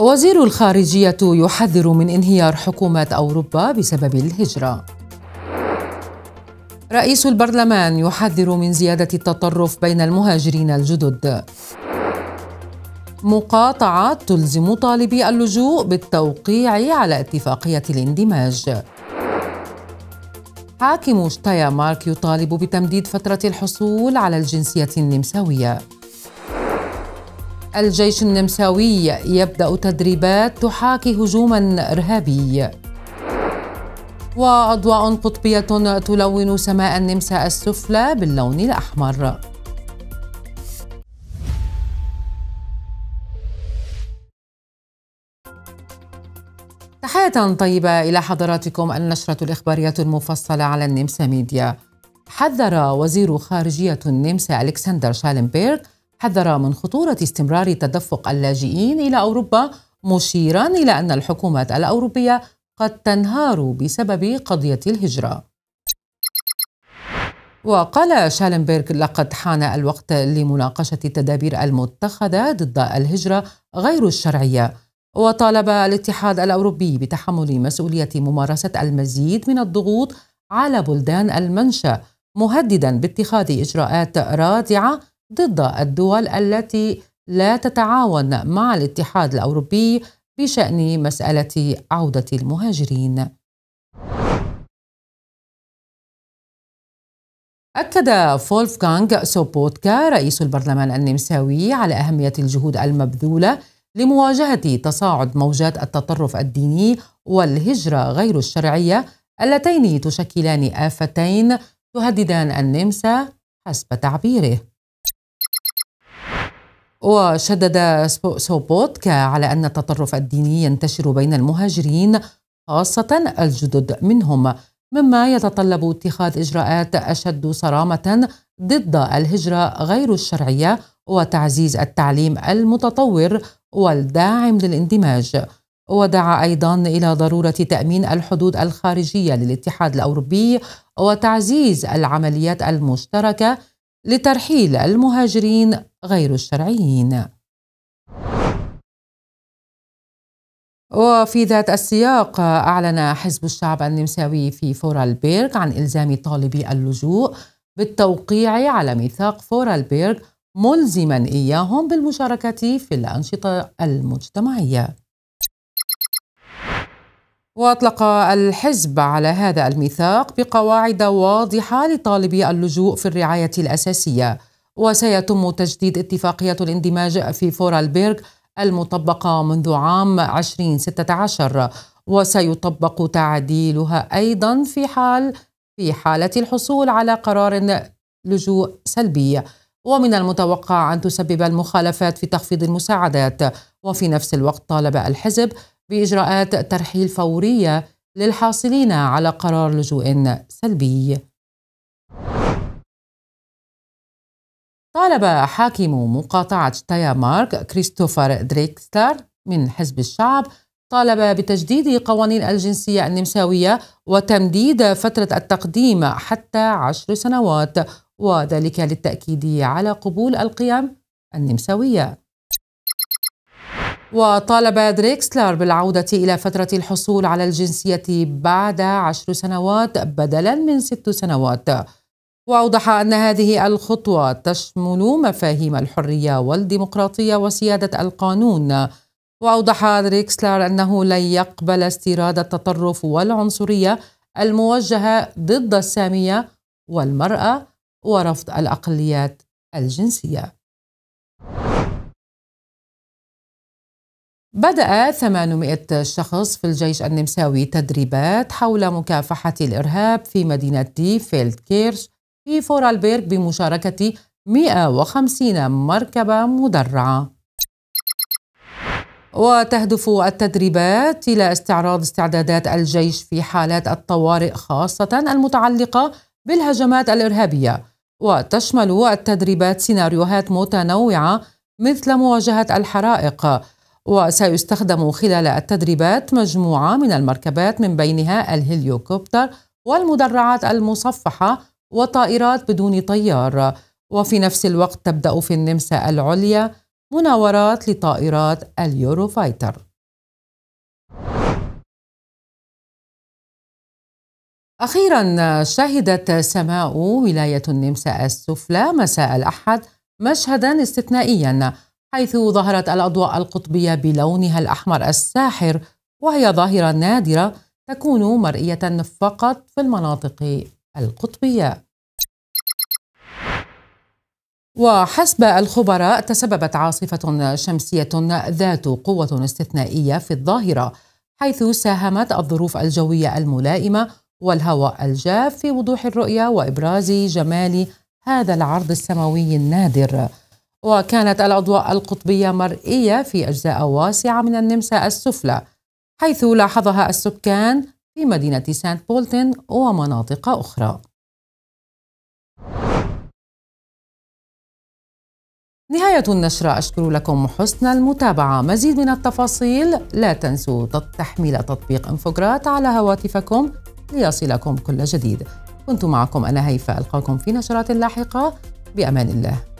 وزير الخارجية يحذر من انهيار حكومة أوروبا بسبب الهجرة رئيس البرلمان يحذر من زيادة التطرف بين المهاجرين الجدد مقاطعات تلزم طالبي اللجوء بالتوقيع على اتفاقية الاندماج حاكم شتايا مارك يطالب بتمديد فترة الحصول على الجنسية النمساوية الجيش النمساوي يبدأ تدريبات تحاكي هجوما إرهابي وأضواء قطبية تلون سماء النمسا السفلى باللون الأحمر تحية طيبة إلى حضراتكم النشرة الإخبارية المفصلة على النمسا ميديا حذر وزير خارجية النمسا ألكسندر شالنبيرغ حذر من خطورة استمرار تدفق اللاجئين إلى أوروبا مشيرا إلى أن الحكومات الأوروبية قد تنهار بسبب قضية الهجرة وقال شالنبرغ لقد حان الوقت لمناقشة التدابير المتخذة ضد الهجرة غير الشرعية وطالب الاتحاد الأوروبي بتحمل مسؤولية ممارسة المزيد من الضغوط على بلدان المنشأ مهددا باتخاذ إجراءات رادعة ضد الدول التي لا تتعاون مع الاتحاد الاوروبي بشان مساله عوده المهاجرين. أكد فولفغانغ سوبوتكا رئيس البرلمان النمساوي على أهمية الجهود المبذولة لمواجهة تصاعد موجات التطرف الديني والهجرة غير الشرعية اللتين تشكلان آفتين تهددان النمسا حسب تعبيره وشدد سوبوتك على أن التطرف الديني ينتشر بين المهاجرين خاصة الجدد منهم مما يتطلب اتخاذ إجراءات أشد صرامة ضد الهجرة غير الشرعية وتعزيز التعليم المتطور والداعم للاندماج ودعا ايضا الى ضروره تامين الحدود الخارجيه للاتحاد الاوروبي وتعزيز العمليات المشتركه لترحيل المهاجرين غير الشرعيين وفي ذات السياق أعلن حزب الشعب النمساوي في فورالبيرغ عن إلزام طالبي اللجوء بالتوقيع على ميثاق فورالبيرغ ملزما إياهم بالمشاركة في الأنشطة المجتمعية واطلق الحزب على هذا الميثاق بقواعد واضحه لطالبي اللجوء في الرعايه الاساسيه وسيتم تجديد اتفاقيه الاندماج في فورالبيرغ المطبقه منذ عام 2016 وسيطبق تعديلها ايضا في حال في حاله الحصول على قرار لجوء سلبي ومن المتوقع أن تسبب المخالفات في تخفيض المساعدات وفي نفس الوقت طالب الحزب بإجراءات ترحيل فورية للحاصلين على قرار لجوء سلبي طالب حاكم مقاطعة مارك كريستوفر دريكستر من حزب الشعب طالب بتجديد قوانين الجنسية النمساوية وتمديد فترة التقديم حتى عشر سنوات وذلك للتأكيد على قبول القيم النمساوية وطالب دريكسلر بالعودة إلى فترة الحصول على الجنسية بعد عشر سنوات بدلا من ست سنوات وأوضح أن هذه الخطوة تشمل مفاهيم الحرية والديمقراطية وسيادة القانون وأوضح دريكسلر أنه لن يقبل استيراد التطرف والعنصرية الموجهة ضد السامية والمرأة ورفض الأقليات الجنسية بدأ 800 شخص في الجيش النمساوي تدريبات حول مكافحة الإرهاب في مدينة دي فيلد كيرش في فورالبيرغ بمشاركة 150 مركبة مدرعة وتهدف التدريبات إلى استعراض استعدادات الجيش في حالات الطوارئ خاصة المتعلقة بالهجمات الإرهابية وتشمل التدريبات سيناريوهات متنوعة مثل مواجهة الحرائق وسيستخدم خلال التدريبات مجموعة من المركبات من بينها الهليوكوبتر والمدرعات المصفحة وطائرات بدون طيار وفي نفس الوقت تبدأ في النمسا العليا مناورات لطائرات اليوروفايتر أخيرا شهدت سماء ولاية النمسا السفلى مساء الأحد مشهدا استثنائيا حيث ظهرت الأضواء القطبية بلونها الأحمر الساحر وهي ظاهرة نادرة تكون مرئية فقط في المناطق القطبية. وحسب الخبراء تسببت عاصفة شمسية ذات قوة استثنائية في الظاهرة حيث ساهمت الظروف الجوية الملائمة والهواء الجاف في وضوح الرؤية وإبراز جمال هذا العرض السماوي النادر. وكانت الأضواء القطبية مرئية في أجزاء واسعة من النمسا السفلى حيث لاحظها السكان في مدينة سانت بولتن ومناطق أخرى نهاية النشرة أشكر لكم حسن المتابعة مزيد من التفاصيل لا تنسوا تحميل تطبيق انفوجرات على هواتفكم ليصلكم كل جديد كنت معكم أنا هيفاء ألقاكم في نشرات لاحقة بأمان الله